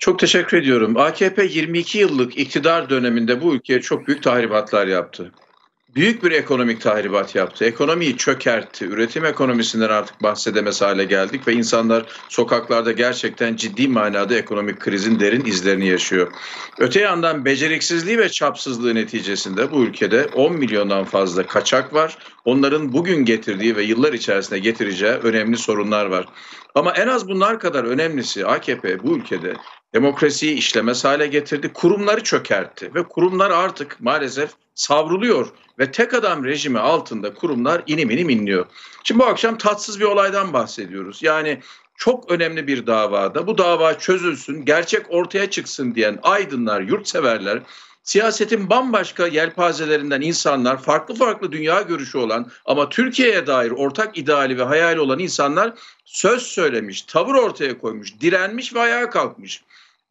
Çok teşekkür ediyorum. AKP 22 yıllık iktidar döneminde bu ülkeye çok büyük tahribatlar yaptı. Büyük bir ekonomik tahribat yaptı. Ekonomiyi çökertti. Üretim ekonomisinden artık bahsedemez hale geldik ve insanlar sokaklarda gerçekten ciddi manada ekonomik krizin derin izlerini yaşıyor. Öte yandan beceriksizliği ve çapsızlığı neticesinde bu ülkede 10 milyondan fazla kaçak var. Onların bugün getirdiği ve yıllar içerisinde getireceği önemli sorunlar var. Ama en az bunlar kadar önemlisi AKP bu ülkede demokrasiyi işlemez hale getirdi, kurumları çökertti ve kurumlar artık maalesef savruluyor ve tek adam rejimi altında kurumlar inim inim inliyor. Şimdi bu akşam tatsız bir olaydan bahsediyoruz. Yani çok önemli bir davada bu dava çözülsün, gerçek ortaya çıksın diyen aydınlar, yurtseverler siyasetin bambaşka yelpazelerinden insanlar, farklı farklı dünya görüşü olan ama Türkiye'ye dair ortak ideali ve hayali olan insanlar söz söylemiş, tavır ortaya koymuş, direnmiş ve ayağa kalkmış.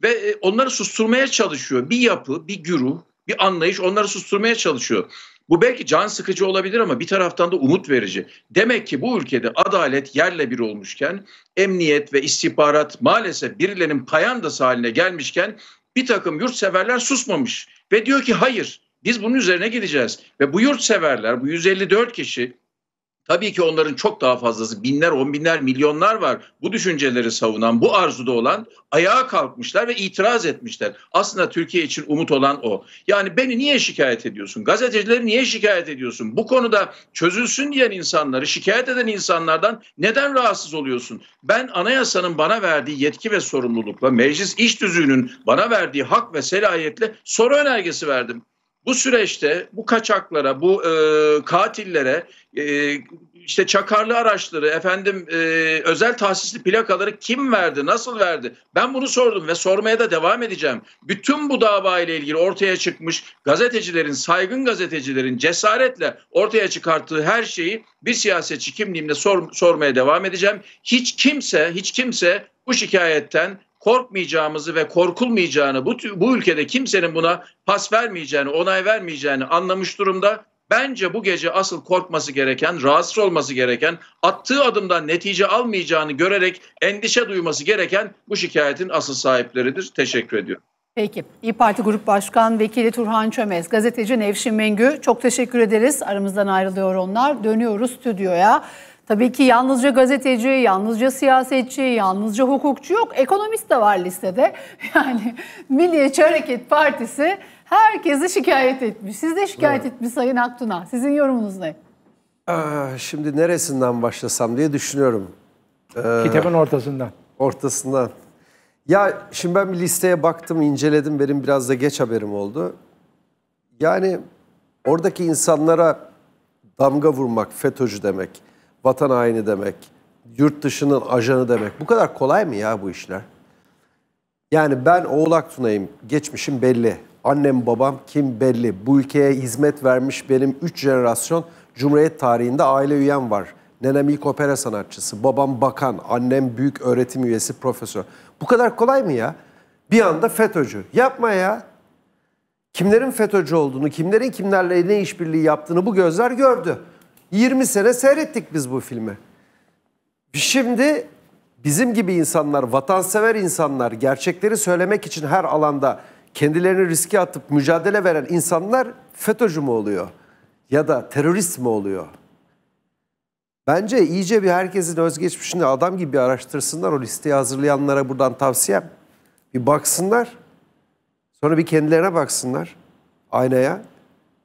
Ve e, onları susturmaya çalışıyor. Bir yapı, bir güruh, bir anlayış onları susturmaya çalışıyor. Bu belki can sıkıcı olabilir ama bir taraftan da umut verici. Demek ki bu ülkede adalet yerle bir olmuşken, emniyet ve istihbarat maalesef birilerinin payandası haline gelmişken bir takım yurtseverler susmamış ve diyor ki hayır biz bunun üzerine gideceğiz. Ve bu yurtseverler bu 154 kişi Tabii ki onların çok daha fazlası binler, on binler, milyonlar var. Bu düşünceleri savunan, bu arzuda olan ayağa kalkmışlar ve itiraz etmişler. Aslında Türkiye için umut olan o. Yani beni niye şikayet ediyorsun? Gazetecileri niye şikayet ediyorsun? Bu konuda çözülsün diyen insanları, şikayet eden insanlardan neden rahatsız oluyorsun? Ben anayasanın bana verdiği yetki ve sorumlulukla, meclis iş düzüğünün bana verdiği hak ve selayetle soru önergesi verdim. Bu süreçte bu kaçaklara, bu e, katillere, e, işte çakarlı araçları, efendim e, özel tahsisli plakaları kim verdi, nasıl verdi? Ben bunu sordum ve sormaya da devam edeceğim. Bütün bu dava ile ilgili ortaya çıkmış gazetecilerin, saygın gazetecilerin cesaretle ortaya çıkarttığı her şeyi bir siyasetçi kimliğimle sor, sormaya devam edeceğim. Hiç kimse, hiç kimse bu şikayetten korkmayacağımızı ve korkulmayacağını, bu, bu ülkede kimsenin buna pas vermeyeceğini, onay vermeyeceğini anlamış durumda. Bence bu gece asıl korkması gereken, rahatsız olması gereken, attığı adımdan netice almayacağını görerek endişe duyması gereken bu şikayetin asıl sahipleridir. Teşekkür ediyorum. Peki. İyi Parti Grup Başkan Vekili Turhan Çömez, gazeteci Nevşin Mengü çok teşekkür ederiz. Aramızdan ayrılıyor onlar. Dönüyoruz stüdyoya. Tabii ki yalnızca gazeteci, yalnızca siyasetçi, yalnızca hukukçu yok. Ekonomist de var listede. Yani Milliyetçi Hareket Partisi herkesi şikayet etmiş. Siz de şikayet evet. etmiş Sayın Aktuna. Sizin yorumunuz ne? Ee, şimdi neresinden başlasam diye düşünüyorum. Ee, Kitabın ortasından. Ortasından. Ya şimdi ben bir listeye baktım, inceledim. Benim biraz da geç haberim oldu. Yani oradaki insanlara damga vurmak, FETÖ'cü demek vatan haini demek, yurt dışının ajanı demek. Bu kadar kolay mı ya bu işler? Yani ben Oğlak Tuna'yım, geçmişim belli. Annem babam kim belli. Bu ülkeye hizmet vermiş benim 3 jenerasyon Cumhuriyet tarihinde aile üyem var. Nenem ilk opera sanatçısı, babam bakan, annem büyük öğretim üyesi, profesör. Bu kadar kolay mı ya? Bir anda FETÖ'cü. Yapma ya. Kimlerin FETÖ'cü olduğunu, kimlerin kimlerle ne işbirliği yaptığını bu gözler gördü. 20 sene seyrettik biz bu filmi. Şimdi bizim gibi insanlar, vatansever insanlar, gerçekleri söylemek için her alanda kendilerini riske atıp mücadele veren insanlar FETÖ'cü mü oluyor? Ya da terörist mi oluyor? Bence iyice bir herkesin özgeçmişini adam gibi araştırsınlar. O listeyi hazırlayanlara buradan tavsiyem. Bir baksınlar. Sonra bir kendilerine baksınlar aynaya.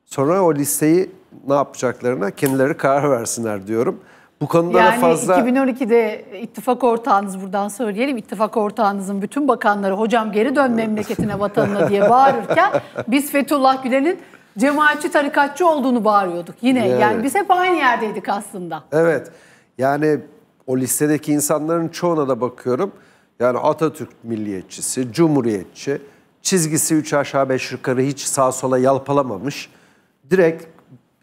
Sonra o listeyi ne yapacaklarına kendileri karar versinler diyorum. Bu konuda yani fazla... 2012'de ittifak ortağınız buradan söyleyelim. ittifak ortağınızın bütün bakanları hocam geri dön memleketine vatanına diye bağırırken biz Fethullah Gülen'in cemaatçi tarikatçı olduğunu bağırıyorduk. Yine yani, yani biz hep aynı yerdeydik aslında. Evet yani o listedeki insanların çoğuna da bakıyorum. Yani Atatürk milliyetçisi, cumhuriyetçi, çizgisi üç aşağı beş yukarı hiç sağ sola yalpalamamış. Direkt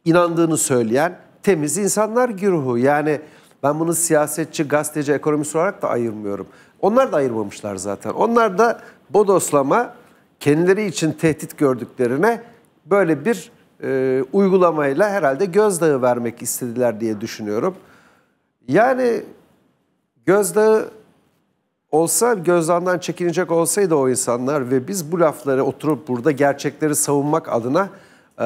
inandığını söyleyen temiz insanlar güruhu. Yani ben bunu siyasetçi, gazeteci, ekonomist olarak da ayırmıyorum. Onlar da ayırmamışlar zaten. Onlar da bodoslama kendileri için tehdit gördüklerine böyle bir e, uygulamayla herhalde gözdağı vermek istediler diye düşünüyorum. Yani gözdağı olsa gözdağından çekinecek olsaydı o insanlar ve biz bu lafları oturup burada gerçekleri savunmak adına e,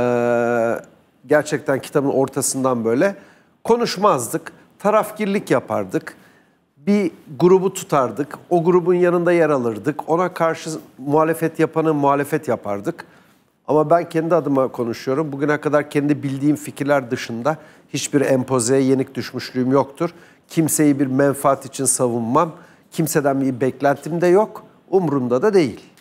gerçekten kitabın ortasından böyle konuşmazdık. Tarafgirlik yapardık. Bir grubu tutardık. O grubun yanında yer alırdık. Ona karşı muhalefet yapanı muhalefet yapardık. Ama ben kendi adıma konuşuyorum. Bugüne kadar kendi bildiğim fikirler dışında hiçbir empozeye yenik düşmüşlüğüm yoktur. Kimseyi bir menfaat için savunmam. Kimseden bir beklentim de yok. Umrumda da değil.